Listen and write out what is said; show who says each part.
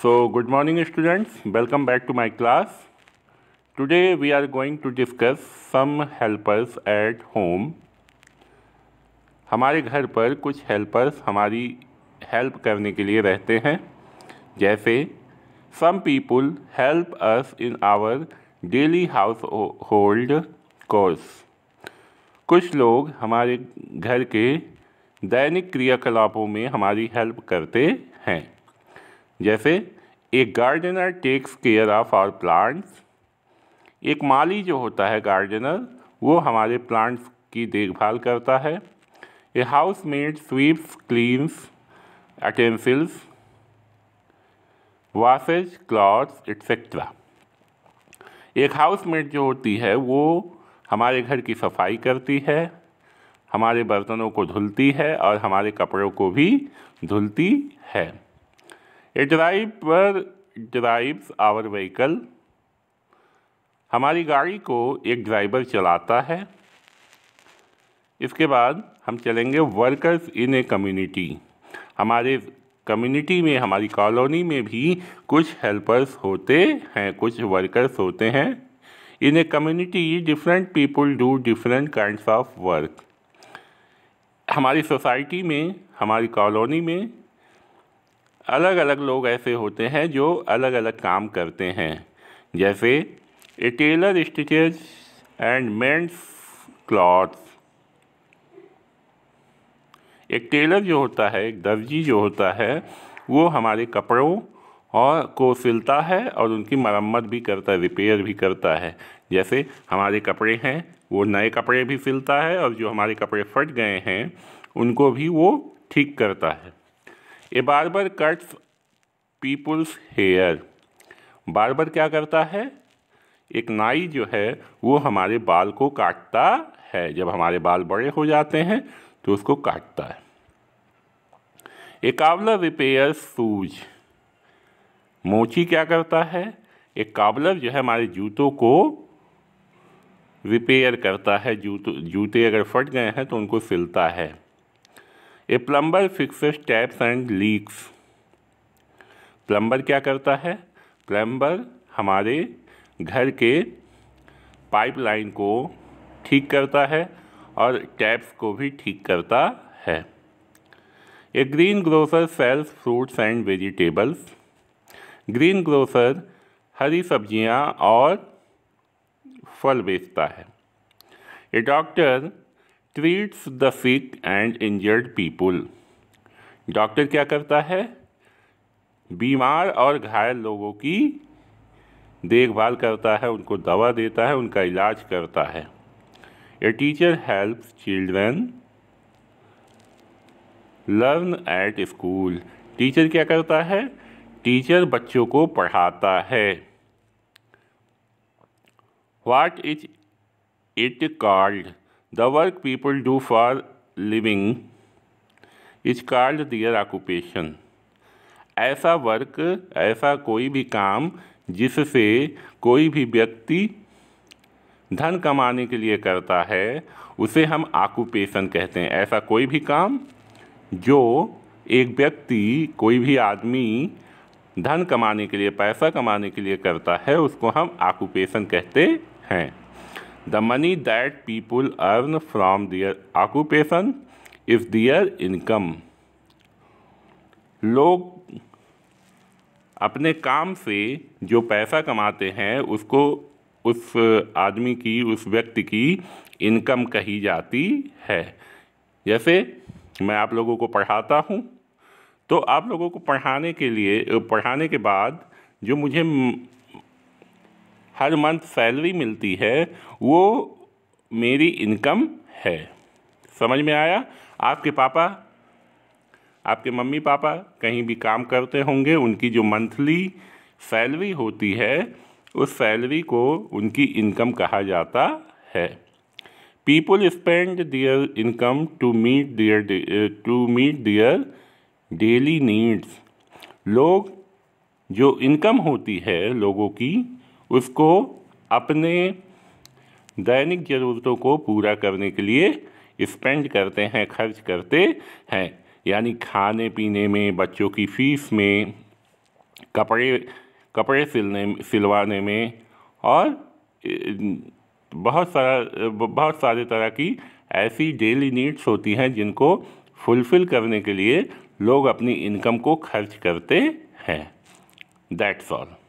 Speaker 1: So, good morning students. Welcome back to my class. Today we are going to discuss some helpers at home. हमारे घर पर कुछ helpers हमारी help करने के लिए रहते हैं जैसे some people help us in our daily household chores. कुछ लोग हमारे घर के दैनिक क्रियाकलापों में हमारी help करते हैं जैसे a gardener takes care of our plants एक माली जो होता है गार्डनर वो हमारे प्लांट्स की देखभाल करता है a housemaid sweeps cleans utensils washes clothes etcetera एक हाउस मेड जो होती है वो हमारे घर की सफाई करती है हमारे बर्तनों को धुलती है और हमारे कपड़ों को भी धुलती है a driver drives our vehicle हमारी गाड़ी को एक ड्राइवर चलाता है इसके बाद हम चलेंगे वर्कर्स इन ए कम्युनिटी हमारे कम्युनिटी में हमारी कॉलोनी में भी कुछ हेल्पर्स होते हैं कुछ वर्कर्स होते हैं in a community different people do different kinds of work हमारी सोसाइटी में हमारी कॉलोनी में अलग अलग लोग ऐसे होते हैं जो अलग अलग काम करते हैं जैसे a tailor stitches and mends clothes एक टेलर जो होता है एक दर्जी जो होता है वो हमारे कपड़ों और को सिलता है और उनकी मरम्मत भी करता है रिपेयर भी करता है जैसे हमारे कपड़े हैं वो नए कपड़े भी सिलता है और जो हमारे कपड़े फट गए हैं उनको भी वो ठीक करता है a barber cuts people's hair barber क्या करता है एक नाई जो है वो हमारे बाल को काटता है जब हमारे बाल बड़े हो जाते हैं तो उसको काटता है ए काबलर रिपेयर सूज मोची क्या करता है एक काबलर जो है हमारे जूतों को रिपेयर करता है जूत जूते अगर फट गए हैं तो उनको सिलता है a plumber fixes taps and leaks plumber क्या करता है प्लम्बर हमारे घर के पाइपलाइन को ठीक करता है और टैप्स को भी ठीक करता है a greengrocer sells fruits and vegetables greengrocer हरी सब्जियां और फल बेचता है a doctor treats the sick and injured people doctor क्या करता है बीमार और घायल लोगों की देखभाल करता है उनको दवा देता है उनका इलाज करता है a teacher help children learn at school teacher क्या करता है टीचर बच्चों को पढ़ाता है what is it called the work people do for living is called their occupation ऐसा वर्क ऐसा कोई भी काम जिससे कोई भी व्यक्ति धन कमाने के लिए करता है उसे हम आकुपेशन कहते हैं ऐसा कोई भी काम जो एक व्यक्ति कोई भी आदमी धन कमाने के लिए पैसा कमाने के लिए करता है उसको हम ऑक्यूपेशन कहते हैं the money that people earn from their occupation is their income लोग अपने काम से जो पैसा कमाते हैं उसको उस आदमी की उस व्यक्ति की इनकम कही जाती है जैसे मैं आप लोगों को पढ़ाता हूँ तो आप लोगों को पढ़ाने के लिए पढ़ाने के बाद जो मुझे हर मंथ सैलरी मिलती है वो मेरी इनकम है समझ में आया आपके पापा आपके मम्मी पापा कहीं भी काम करते होंगे उनकी जो मंथली सैलरी होती है उस सैलरी को उनकी इनकम कहा जाता है people spend their income to meet their to meet their daily needs लोग जो इनकम होती है लोगों की उसको अपने दैनिक ज़रूरतों को पूरा करने के लिए स्पेंड करते हैं खर्च करते हैं यानी खाने पीने में बच्चों की फीस में कपड़े कपड़े सिलने सिलवाने में और बहुत सारा बहुत सारे तरह की ऐसी डेली नीड्स होती हैं जिनको फुलफ़िल करने के लिए लोग अपनी इनकम को खर्च करते हैं दैट्स ऑल